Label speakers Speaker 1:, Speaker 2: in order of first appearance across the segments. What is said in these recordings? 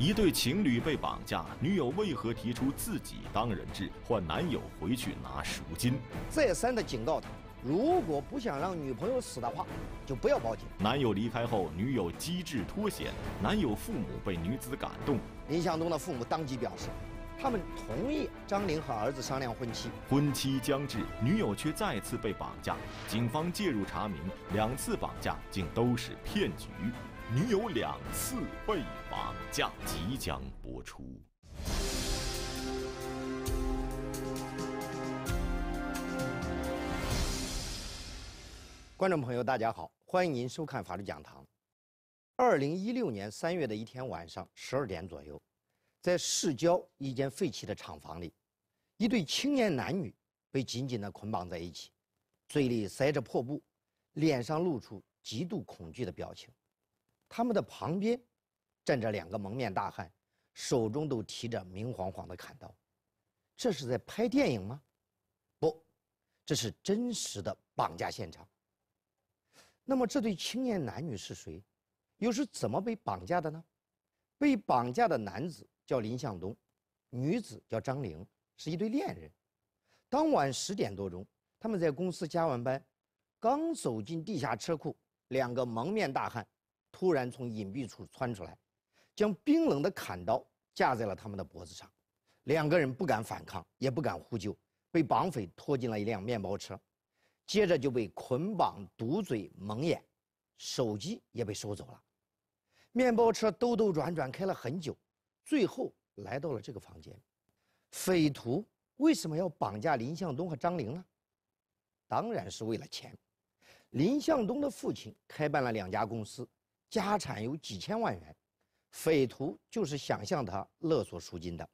Speaker 1: 一对情侣被绑架，女友为何提出自己当人质换男友回去拿赎金？
Speaker 2: 再三的警告他，如果不想让女朋友死的话，就不要报警。
Speaker 1: 男友离开后，女友机智脱险。男友父母被女子感动，
Speaker 2: 林向东的父母当即表示，他们同意张玲和儿子商量婚期。
Speaker 1: 婚期将至，女友却再次被绑架。警方介入查明，两次绑架竟都是骗局。女友两次被绑架即将播出。
Speaker 2: 观众朋友，大家好，欢迎您收看《法律讲堂》。二零一六年三月的一天晚上十二点左右，在市郊一间废弃的厂房里，一对青年男女被紧紧的捆绑在一起，嘴里塞着破布，脸上露出极度恐惧的表情。他们的旁边站着两个蒙面大汉，手中都提着明晃晃的砍刀。这是在拍电影吗？不，这是真实的绑架现场。那么这对青年男女是谁？又是怎么被绑架的呢？被绑架的男子叫林向东，女子叫张玲，是一对恋人。当晚十点多钟，他们在公司加完班，刚走进地下车库，两个蒙面大汉。突然从隐蔽处窜出来，将冰冷的砍刀架在了他们的脖子上，两个人不敢反抗，也不敢呼救，被绑匪拖进了一辆面包车，接着就被捆绑、堵嘴、蒙眼，手机也被收走了。面包车兜兜转转开了很久，最后来到了这个房间。匪徒为什么要绑架林向东和张玲呢？当然是为了钱。林向东的父亲开办了两家公司。家产有几千万元，匪徒就是想向他勒索赎金的。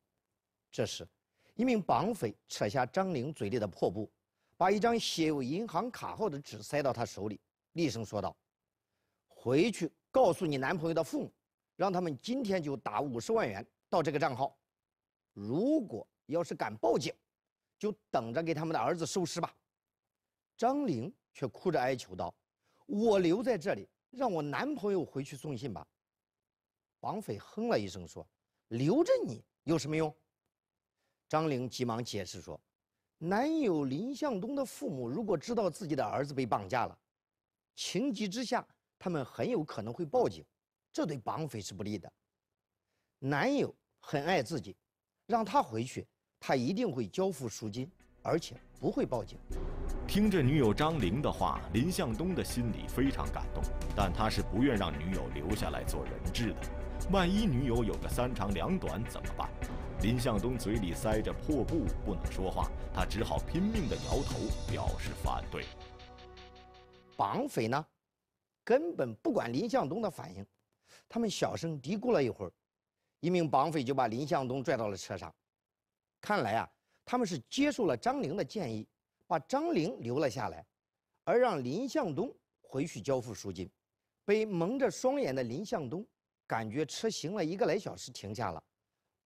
Speaker 2: 这时，一名绑匪扯下张玲嘴里的破布，把一张写有银行卡号的纸塞到他手里，厉声说道：“回去告诉你男朋友的父母，让他们今天就打五十万元到这个账号。如果要是敢报警，就等着给他们的儿子收尸吧。”张玲却哭着哀求道：“我留在这里。”让我男朋友回去送信吧。绑匪哼了一声说：“留着你有什么用？”张玲急忙解释说：“男友林向东的父母如果知道自己的儿子被绑架了，情急之下他们很有可能会报警，这对绑匪是不利的。男友很爱自己，让他回去，他一定会交付赎金，而且不会报警。”
Speaker 1: 听着女友张玲的话，林向东的心里非常感动，但他是不愿让女友留下来做人质的，万一女友有个三长两短怎么办？林向东嘴里塞着破布，不能说话，他只好拼命地摇头表示反对。
Speaker 2: 绑匪呢，根本不管林向东的反应，他们小声嘀咕了一会儿，一名绑匪就把林向东拽到了车上。看来啊，他们是接受了张玲的建议。把张玲留了下来，而让林向东回去交付赎金。被蒙着双眼的林向东感觉车行了一个来小时，停下了。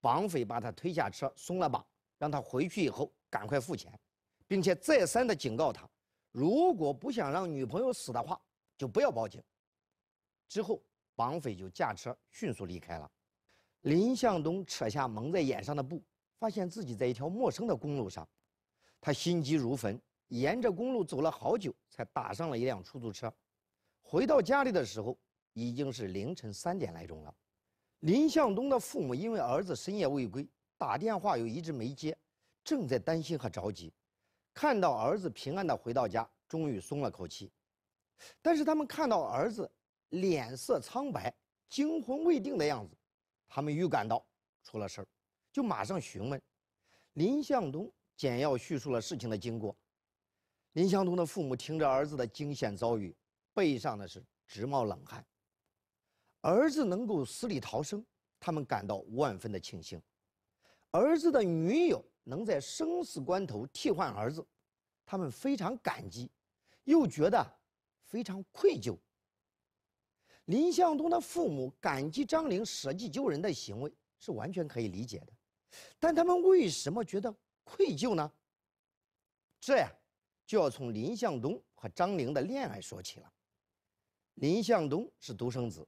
Speaker 2: 绑匪把他推下车，松了绑，让他回去以后赶快付钱，并且再三的警告他，如果不想让女朋友死的话，就不要报警。之后，绑匪就驾车迅速离开了。林向东扯下蒙在眼上的布，发现自己在一条陌生的公路上。他心急如焚，沿着公路走了好久，才打上了一辆出租车。回到家里的时候，已经是凌晨三点来钟了。林向东的父母因为儿子深夜未归，打电话又一直没接，正在担心和着急。看到儿子平安的回到家，终于松了口气。但是他们看到儿子脸色苍白、惊魂未定的样子，他们预感到出了事儿，就马上询问林向东。简要叙述了事情的经过。林向东的父母听着儿子的惊险遭遇，背上的是直冒冷汗。儿子能够死里逃生，他们感到万分的庆幸。儿子的女友能在生死关头替换儿子，他们非常感激，又觉得非常愧疚。林向东的父母感激张玲舍己救人的行为是完全可以理解的，但他们为什么觉得？愧疚呢？这呀，就要从林向东和张玲的恋爱说起了。林向东是独生子，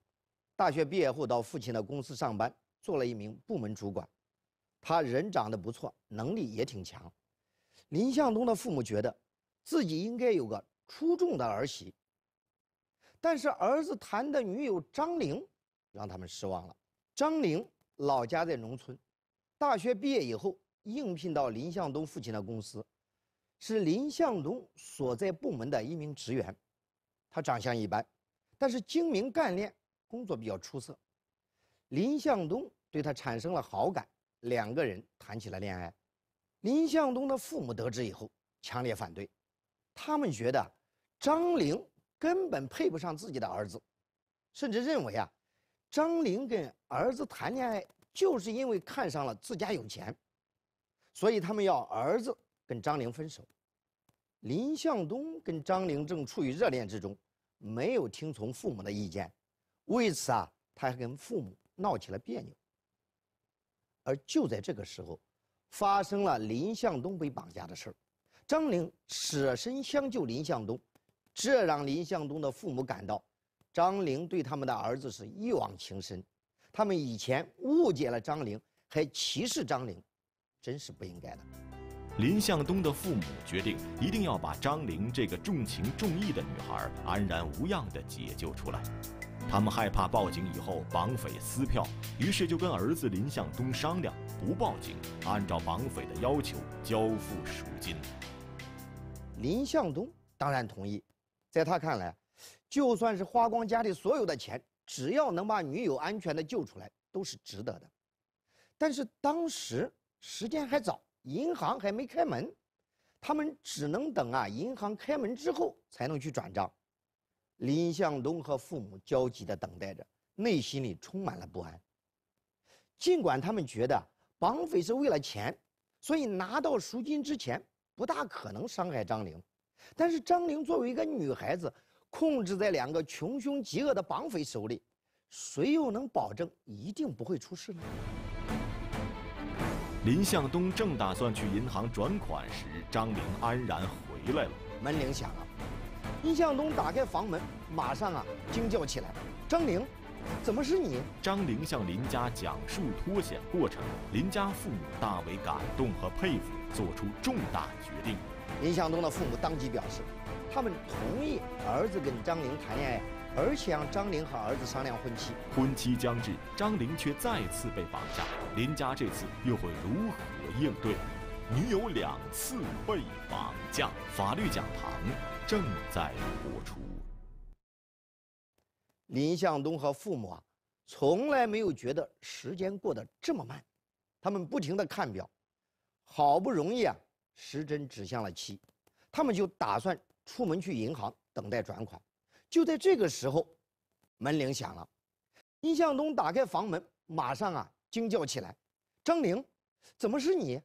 Speaker 2: 大学毕业后到父亲的公司上班，做了一名部门主管。他人长得不错，能力也挺强。林向东的父母觉得，自己应该有个出众的儿媳。但是儿子谈的女友张玲，让他们失望了。张玲老家在农村，大学毕业以后。应聘到林向东父亲的公司，是林向东所在部门的一名职员。他长相一般，但是精明干练，工作比较出色。林向东对他产生了好感，两个人谈起了恋爱。林向东的父母得知以后，强烈反对。他们觉得张玲根本配不上自己的儿子，甚至认为啊，张玲跟儿子谈恋爱，就是因为看上了自家有钱。所以他们要儿子跟张玲分手。林向东跟张玲正处于热恋之中，没有听从父母的意见，为此啊，他还跟父母闹起了别扭。而就在这个时候，发生了林向东被绑架的事儿，张玲舍身相救林向东，这让林向东的父母感到，张玲对他们的儿子是一往情深。他们以前误解了张玲，还歧视张玲。真是不应该的。
Speaker 1: 林向东的父母决定一定要把张玲这个重情重义的女孩安然无恙地解救出来。他们害怕报警以后绑匪撕票，于是就跟儿子林向东商量，不报警，按照绑匪的要求交付赎金。
Speaker 2: 林向东当然同意，在他看来，就算是花光家里所有的钱，只要能把女友安全的救出来，都是值得的。但是当时。时间还早，银行还没开门，他们只能等啊，银行开门之后才能去转账。林向东和父母焦急地等待着，内心里充满了不安。尽管他们觉得绑匪是为了钱，所以拿到赎金之前不大可能伤害张玲，但是张玲作为一个女孩子，控制在两个穷凶极恶的绑匪手里，谁又能保证一定不会出事呢？
Speaker 1: 林向东正打算去银行转款时，张玲安然回来了。门铃响了，
Speaker 2: 林向东打开房门，马上啊惊叫起来：“张玲，怎么是你？”
Speaker 1: 张玲向林家讲述脱险过程，林家父母大为感动和佩服，做
Speaker 2: 出重大决定。林向东的父母当即表示，他们同意儿子跟张玲谈恋爱。而且让张玲和儿子商量婚期，
Speaker 1: 婚期将至，张玲却再次被绑架，林家这次又会如何应对？女友两次被绑架，法律讲堂正在播
Speaker 2: 出。林向东和父母啊，从来没有觉得时间过得这么慢，他们不停的看表，好不容易啊，时针指向了七，他们就打算出门去银行等待转款。就在这个时候，门铃响了，林向东打开房门，马上啊惊叫起来：“张玲，怎么是你？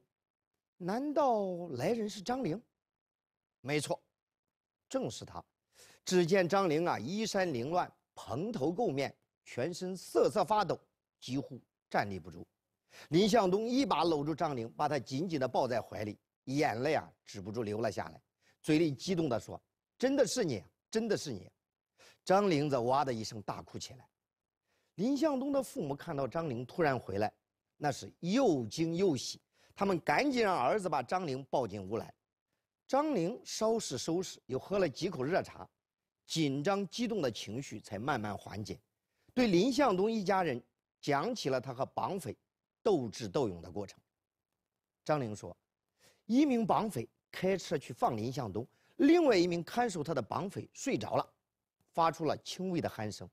Speaker 2: 难道来人是张玲？”没错，正是他。只见张玲啊，衣衫凌乱，蓬头垢面，全身瑟瑟发抖，几乎站立不住。林向东一把搂住张玲，把她紧紧地抱在怀里，眼泪啊止不住流了下来，嘴里激动地说：“真的是你，真的是你！”张玲子哇的一声大哭起来，林向东的父母看到张玲突然回来，那是又惊又喜，他们赶紧让儿子把张玲抱进屋来。张玲稍事收拾，又喝了几口热茶，紧张激动的情绪才慢慢缓解，对林向东一家人讲起了他和绑匪斗智斗勇的过程。张玲说，一名绑匪开车去放林向东，另外一名看守他的绑匪睡着了。发出了轻微的鼾声，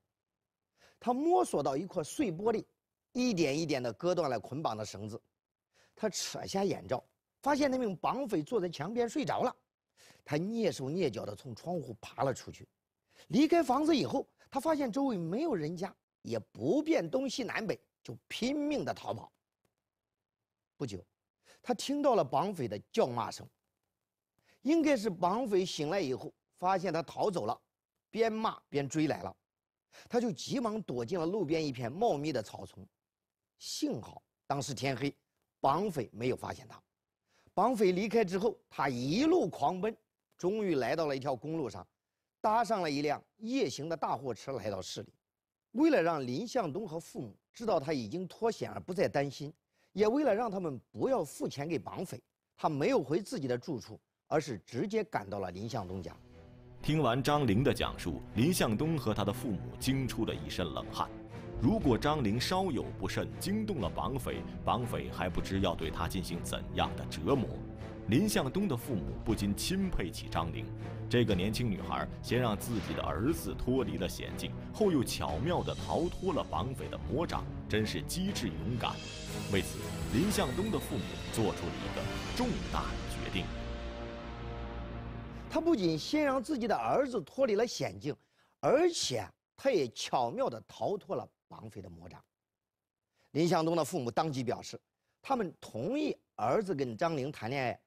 Speaker 2: 他摸索到一块碎玻璃，一点一点地割断了捆绑的绳子。他扯下眼罩，发现那名绑匪坐在墙边睡着了。他蹑手蹑脚地从窗户爬了出去。离开房子以后，他发现周围没有人家，也不辨东西南北，就拼命地逃跑。不久，他听到了绑匪的叫骂声，应该是绑匪醒来以后发现他逃走了。边骂边追来了，他就急忙躲进了路边一片茂密的草丛。幸好当时天黑，绑匪没有发现他。绑匪离开之后，他一路狂奔，终于来到了一条公路上，搭上了一辆夜行的大货车来到市里。为了让林向东和父母知道他已经脱险而不再担心，也为了让他们不要付钱给绑匪，他没有回自己的住处，而是直接赶到了林向东家。
Speaker 1: 听完张玲的讲述，林向东和他的父母惊出了一身冷汗。如果张玲稍有不慎，惊动了绑匪，绑匪还不知要对她进行怎样的折磨。林向东的父母不禁钦佩起张玲，这个年轻女孩，先让自己的儿子脱离了险境，后又巧妙地逃脱了绑匪的魔掌，真是机智勇敢。为此，林向东的父母做出了一个重大。
Speaker 2: 他不仅先让自己的儿子脱离了险境，而且他也巧妙地逃脱了绑匪的魔掌。林向东的父母当即表示，他们同意儿子跟张玲谈恋爱，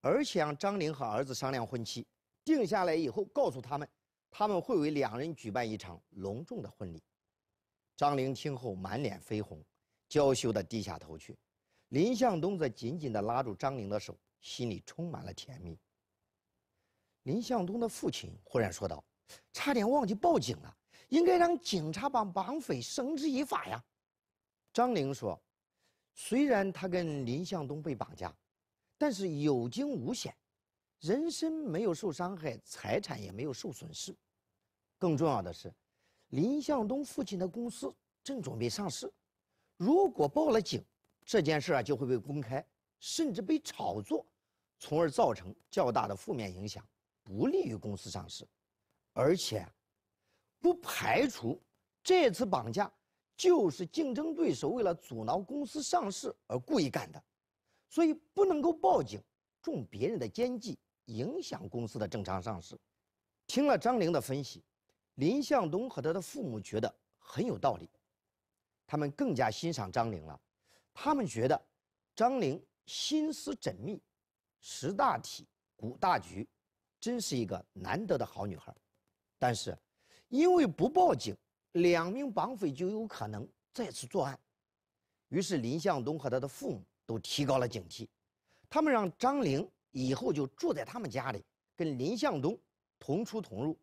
Speaker 2: 而且让张玲和儿子商量婚期，定下来以后告诉他们，他们会为两人举办一场隆重的婚礼。张玲听后满脸绯红，娇羞地低下头去，林向东则紧紧地拉住张玲的手，心里充满了甜蜜。林向东的父亲忽然说道：“差点忘记报警了，应该让警察把绑匪绳之以法呀。”张玲说：“虽然他跟林向东被绑架，但是有惊无险，人身没有受伤害，财产也没有受损失。更重要的是，林向东父亲的公司正准备上市，如果报了警，这件事啊就会被公开，甚至被炒作，从而造成较大的负面影响。”不利于公司上市，而且不排除这次绑架就是竞争对手为了阻挠公司上市而故意干的，所以不能够报警中别人的奸计，影响公司的正常上市。听了张玲的分析，林向东和他的父母觉得很有道理，他们更加欣赏张玲了。他们觉得张玲心思缜密，识大体，顾大局。真是一个难得的好女孩，但是，因为不报警，两名绑匪就有可能再次作案。于是，林向东和他的父母都提高了警惕。他们让张玲以后就住在他们家里，跟林向东同出同入。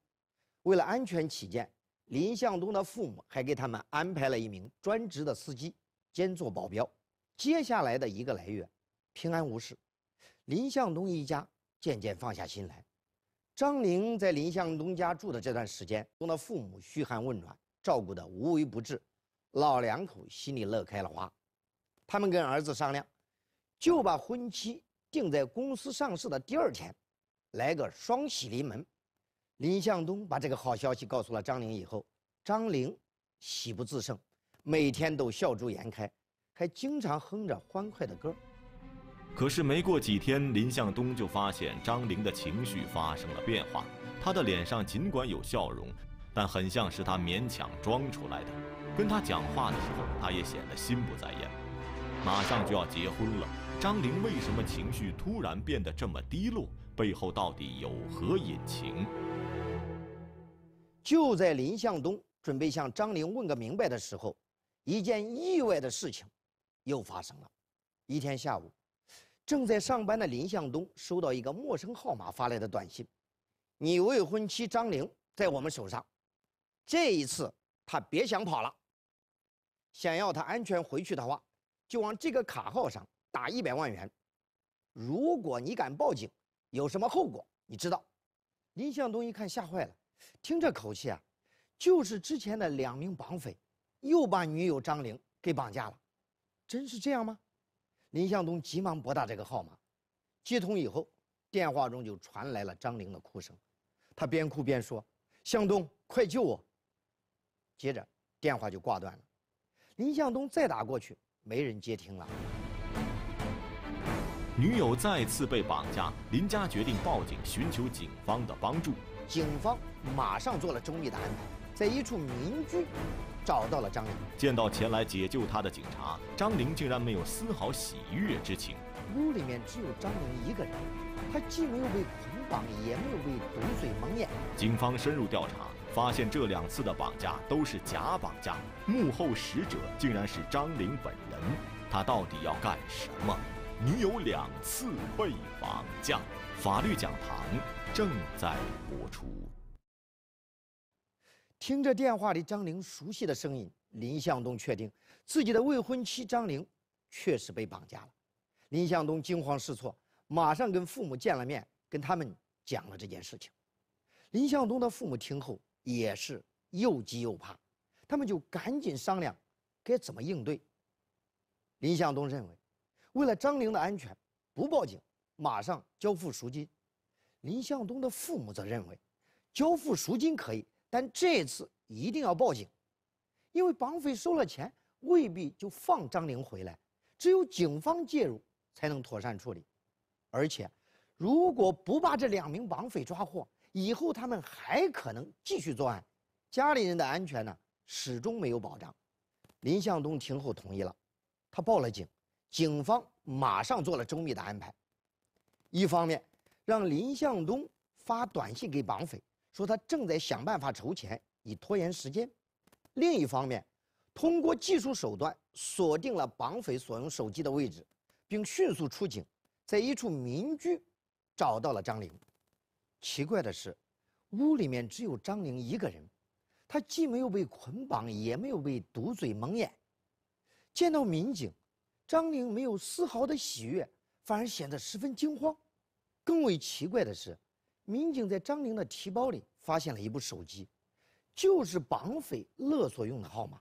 Speaker 2: 为了安全起见，林向东的父母还给他们安排了一名专职的司机兼做保镖。接下来的一个来月，平安无事，林向东一家渐渐放下心来。张玲在林向东家住的这段时间，受到父母嘘寒问暖，照顾得无微不至，老两口心里乐开了花。他们跟儿子商量，就把婚期定在公司上市的第二天，来个双喜临门。林向东把这个好消息告诉了张玲以后，张玲喜不自胜，每天都笑逐颜开，还经常哼着欢快的歌。
Speaker 1: 可是没过几天，林向东就发现张玲的情绪发生了变化。她的脸上尽管有笑容，但很像是她勉强装出来的。跟她讲话的时候，他也显得心不在焉。马上就要结婚了，张玲为什么情绪突然变得这么低落？背后到底有何隐情？
Speaker 2: 就在林向东准备向张玲问个明白的时候，一件意外的事情又发生了。一天下午。正在上班的林向东收到一个陌生号码发来的短信：“你未婚妻张玲在我们手上，这一次他别想跑了。想要他安全回去的话，就往这个卡号上打一百万元。如果你敢报警，有什么后果你知道？”林向东一看吓坏了，听这口气啊，就是之前的两名绑匪又把女友张玲给绑架了，真是这样吗？林向东急忙拨打这个号码，接通以后，电话中就传来了张玲的哭声，他边哭边说：“向东，快救我！”接着电话就挂断了。林向东再打过去，没人接听了。
Speaker 1: 女友再次被绑架，林家决定报警，寻求警方的帮助。警方马上
Speaker 2: 做了周密的安排，在一处民居。找到了张玲，
Speaker 1: 见到前来解救他的警察，张玲竟然没有丝毫喜悦之情。
Speaker 2: 屋里面只有张玲一个人，他既没有被捆绑，也没有被毒嘴蒙眼。
Speaker 1: 警方深入调查，发现这两次的绑架都是假绑架，幕后使者竟然是张玲本人。他到底要干什么？女友两次被绑架，法律讲堂正在播出。
Speaker 2: 听着电话里张玲熟悉的声音，林向东确定自己的未婚妻张玲确实被绑架了。林向东惊慌失措，马上跟父母见了面，跟他们讲了这件事情。林向东的父母听后也是又急又怕，他们就赶紧商量该怎么应对。林向东认为，为了张玲的安全，不报警，马上交付赎金。林向东的父母则认为，交付赎金可以。但这次一定要报警，因为绑匪收了钱，未必就放张玲回来。只有警方介入，才能妥善处理。而且，如果不把这两名绑匪抓获，以后他们还可能继续作案，家里人的安全呢始终没有保障。林向东听后同意了，他报了警，警方马上做了周密的安排。一方面，让林向东发短信给绑匪。说他正在想办法筹钱以拖延时间。另一方面，通过技术手段锁定了绑匪所用手机的位置，并迅速出警，在一处民居找到了张玲。奇怪的是，屋里面只有张玲一个人，她既没有被捆绑，也没有被堵嘴蒙眼。见到民警，张玲没有丝毫的喜悦，反而显得十分惊慌。更为奇怪的是。民警在张玲的提包里发现了一部手机，就是绑匪勒索用的号码，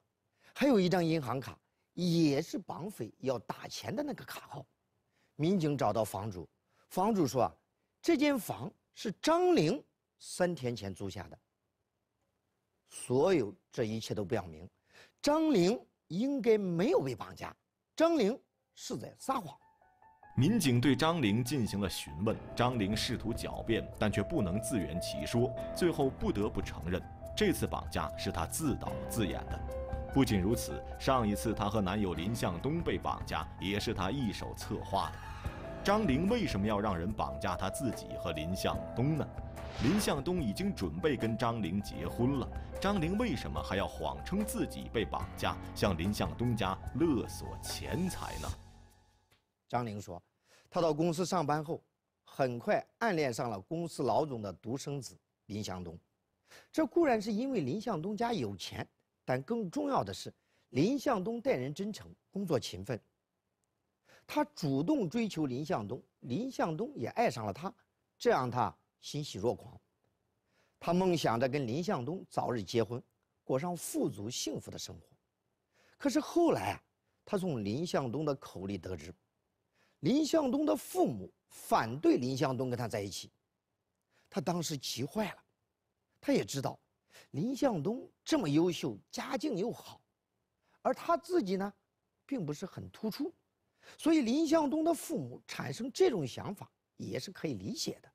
Speaker 2: 还有一张银行卡，也是绑匪要打钱的那个卡号。民警找到房主，房主说啊，这间房是张玲三天前租下的。所有这一切都表明，张玲应该没有被绑架，张玲是在撒谎。
Speaker 1: 民警对张玲进行了询问，张玲试图狡辩，但却不能自圆其说，最后不得不承认这次绑架是她自导自演的。不仅如此，上一次她和男友林向东被绑架，也是她一手策划的。张玲为什么要让人绑架她自己和林向东呢？林向东已经准备跟张玲结婚了，张玲为什么还要谎称自己被绑架，向林向东家
Speaker 2: 勒索钱财呢？张玲说。他到公司上班后，很快暗恋上了公司老总的独生子林向东。这固然是因为林向东家有钱，但更重要的是，林向东待人真诚，工作勤奋。他主动追求林向东，林向东也爱上了他，这让他欣喜若狂。他梦想着跟林向东早日结婚，过上富足幸福的生活。可是后来啊，他从林向东的口里得知。林向东的父母反对林向东跟他在一起，他当时急坏了。他也知道，林向东这么优秀，家境又好，而他自己呢，并不是很突出，所以林向东的父母产生这种想法也是可以理解的。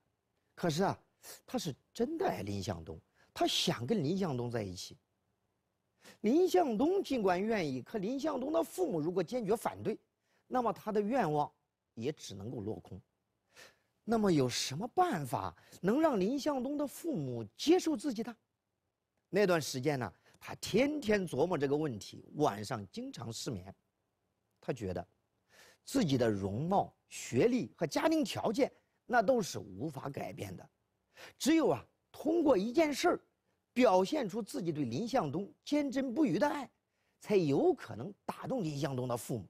Speaker 2: 可是啊，他是真的爱林向东，他想跟林向东在一起。林向东尽管愿意，可林向东的父母如果坚决反对，那么他的愿望。也只能够落空。那么有什么办法能让林向东的父母接受自己的？那段时间呢，他天天琢磨这个问题，晚上经常失眠。他觉得，自己的容貌、学历和家庭条件那都是无法改变的，只有啊，通过一件事儿，表现出自己对林向东坚贞不渝的爱，才有可能打动林向东的父母。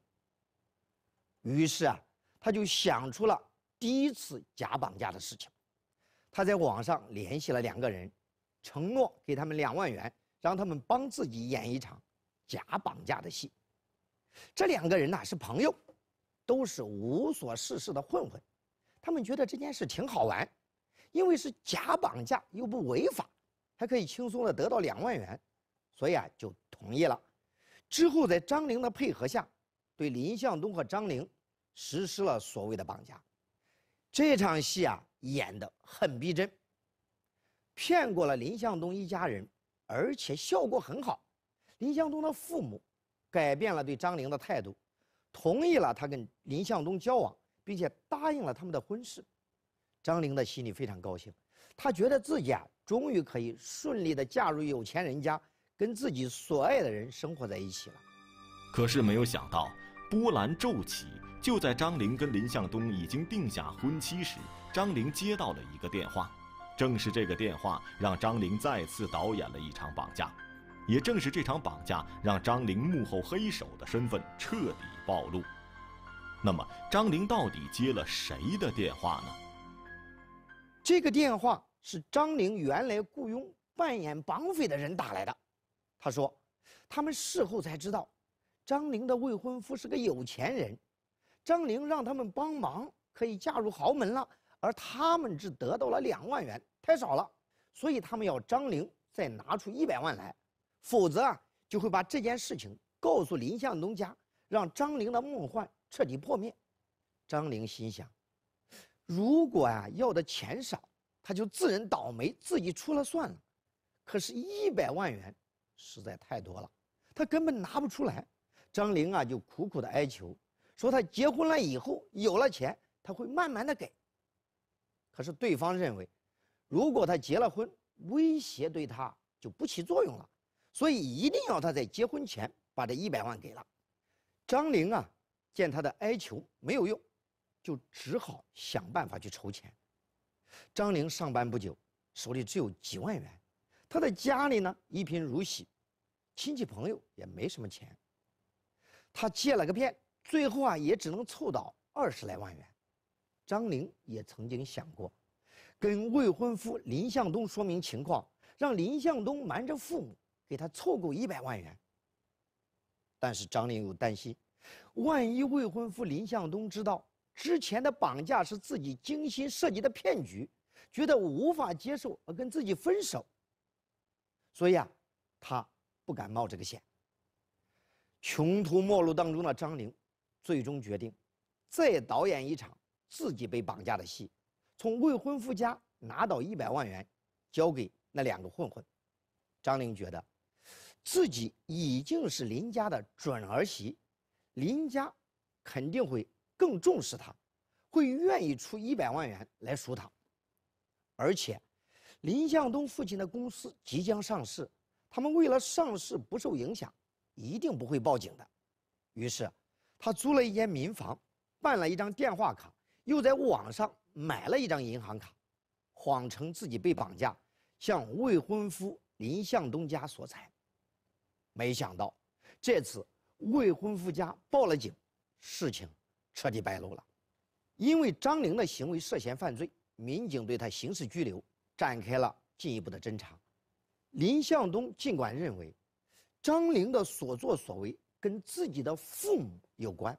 Speaker 2: 于是啊。他就想出了第一次假绑架的事情，他在网上联系了两个人，承诺给他们两万元，让他们帮自己演一场假绑架的戏。这两个人呐，是朋友，都是无所事事的混混，他们觉得这件事挺好玩，因为是假绑架又不违法，还可以轻松的得到两万元，所以啊就同意了。之后在张玲的配合下，对林向东和张玲。实施了所谓的绑架，这场戏啊演得很逼真，骗过了林向东一家人，而且效果很好。林向东的父母改变了对张玲的态度，同意了他跟林向东交往，并且答应了他们的婚事。张玲的心里非常高兴，她觉得自己啊终于可以顺利的嫁入有钱人家，跟自己所爱的人生活在一起了。
Speaker 1: 可是没有想到。波兰骤起。就在张玲跟林向东已经定下婚期时，张玲接到了一个电话，正是这个电话让张玲再次导演了一场绑架，也正是这场绑架让张玲幕后黑手的身份彻底暴露。那么，张玲到底接了谁的电话
Speaker 2: 呢？这个电话是张玲原来雇佣扮演绑匪的人打来的，他说，他们事后才知道。张玲的未婚夫是个有钱人，张玲让他们帮忙可以嫁入豪门了，而他们只得到了两万元，太少了，所以他们要张玲再拿出一百万来，否则啊就会把这件事情告诉林向东家，让张玲的梦幻彻底破灭。张玲心想，如果啊要的钱少，他就自认倒霉，自己出了算了。可是，一百万元实在太多了，他根本拿不出来。张玲啊，就苦苦的哀求，说他结婚了以后有了钱，他会慢慢的给。可是对方认为，如果他结了婚，威胁对他就不起作用了，所以一定要他在结婚前把这一百万给了。张玲啊，见他的哀求没有用，就只好想办法去筹钱。张玲上班不久，手里只有几万元，他的家里呢一贫如洗，亲戚朋友也没什么钱。他借了个遍，最后啊也只能凑到二十来万元。张玲也曾经想过，跟未婚夫林向东说明情况，让林向东瞒着父母给他凑够一百万元。但是张玲又担心，万一未婚夫林向东知道之前的绑架是自己精心设计的骗局，觉得无法接受而跟自己分手，所以啊，他不敢冒这个险。穷途末路当中的张玲，最终决定再导演一场自己被绑架的戏，从未婚夫家拿到一百万元，交给那两个混混。张玲觉得，自己已经是林家的准儿媳，林家肯定会更重视她，会愿意出一百万元来赎她。而且，林向东父亲的公司即将上市，他们为了上市不受影响。一定不会报警的，于是他租了一间民房，办了一张电话卡，又在网上买了一张银行卡，谎称自己被绑架，向未婚夫林向东家索财。没想到这次未婚夫家报了警，事情彻底败露了。因为张玲的行为涉嫌犯罪，民警对她刑事拘留，展开了进一步的侦查。林向东尽管认为。张玲的所作所为跟自己的父母有关，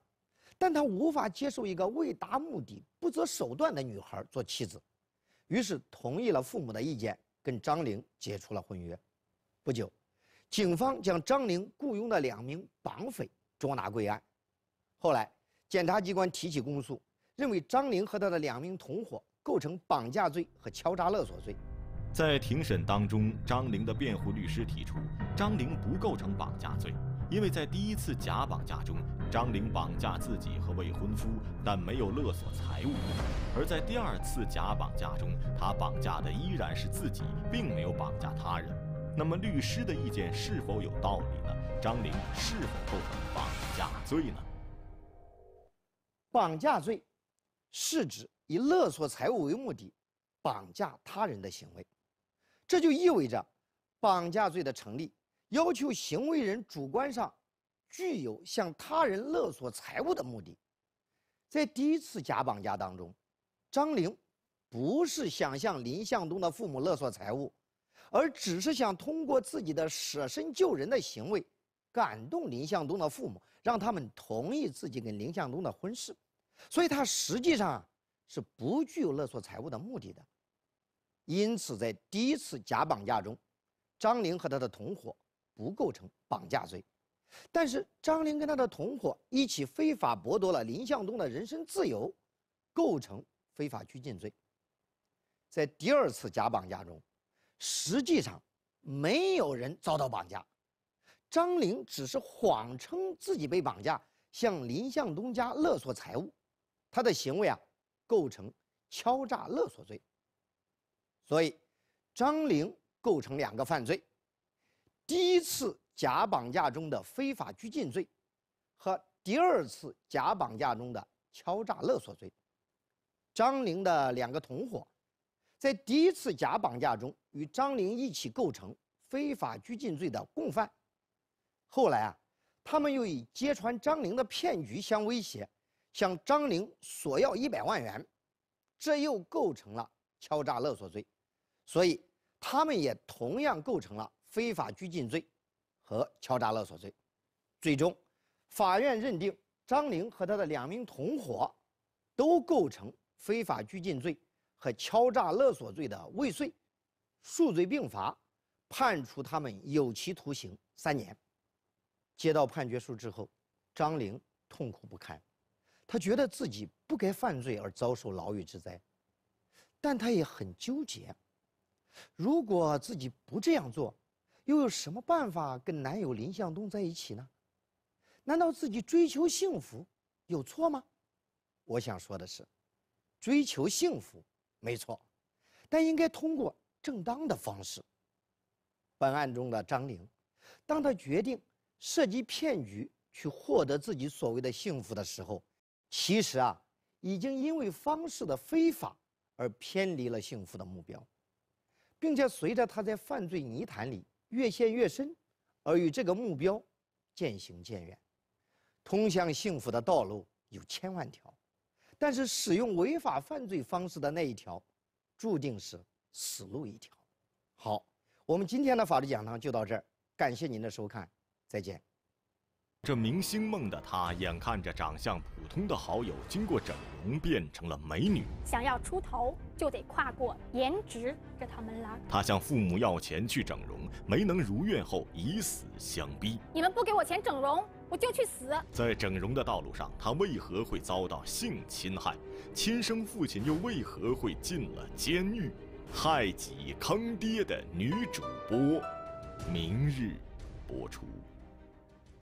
Speaker 2: 但他无法接受一个为达目的不择手段的女孩做妻子，于是同意了父母的意见，跟张玲解除了婚约。不久，警方将张玲雇佣的两名绑匪捉拿归案。后来，检察机关提起公诉，认为张玲和他的两名同伙构成绑架罪和敲诈勒索罪。
Speaker 1: 在庭审当中，张玲的辩护律师提出，张玲不构成绑架罪，因为在第一次假绑架中，张玲绑架自己和未婚夫，但没有勒索财物；而在第二次假绑架中，她绑架的依然是自己，并没有绑架他人。那么，律师的意见是否有道理呢？张玲是否构成绑架
Speaker 2: 罪呢？绑架罪是指以勒索财物为目的绑架他人的行为。这就意味着，绑架罪的成立要求行为人主观上具有向他人勒索财物的目的。在第一次假绑架当中，张玲不是想向林向东的父母勒索财物，而只是想通过自己的舍身救人的行为感动林向东的父母，让他们同意自己跟林向东的婚事。所以，他实际上是不具有勒索财物的目的的。因此，在第一次假绑架中，张玲和他的同伙不构成绑架罪，但是张玲跟他的同伙一起非法剥夺了林向东的人身自由，构成非法拘禁罪。在第二次假绑架中，实际上没有人遭到绑架，张玲只是谎称自己被绑架，向林向东家勒索财物，他的行为啊构成敲诈勒索罪。所以，张玲构成两个犯罪：第一次假绑架中的非法拘禁罪，和第二次假绑架中的敲诈勒索罪。张玲的两个同伙，在第一次假绑架中与张玲一起构成非法拘禁罪的共犯。后来啊，他们又以揭穿张玲的骗局相威胁，向张玲索要一百万元，这又构成了敲诈勒索罪。所以，他们也同样构成了非法拘禁罪和敲诈勒索罪。最终，法院认定张玲和他的两名同伙都构成非法拘禁罪和敲诈勒索罪的未遂，数罪并罚，判处他们有期徒刑三年。接到判决书之后，张玲痛苦不堪，他觉得自己不该犯罪而遭受牢狱之灾，但他也很纠结。如果自己不这样做，又有什么办法跟男友林向东在一起呢？难道自己追求幸福有错吗？我想说的是，追求幸福没错，但应该通过正当的方式。本案中的张玲，当她决定设计骗局去获得自己所谓的幸福的时候，其实啊，已经因为方式的非法而偏离了幸福的目标。并且随着他在犯罪泥潭里越陷越深，而与这个目标渐行渐远。通向幸福的道路有千万条，但是使用违法犯罪方式的那一条，注定是死路一条。好，我们今天的法律讲堂就到这儿，感谢您的收看，再见。
Speaker 1: 这明星梦的他，眼看着长相普通的好友经过整容变成了美女，
Speaker 2: 想要出头就得跨过颜值这道门栏。
Speaker 1: 他向父母要钱去整容，没能如愿后以死相逼：“
Speaker 2: 你们不给我钱整容，我就去死！”
Speaker 1: 在整容的道路上，他为何会遭到性侵害？亲生父亲又为何会进了监狱？害己坑爹的女主播，明日播出。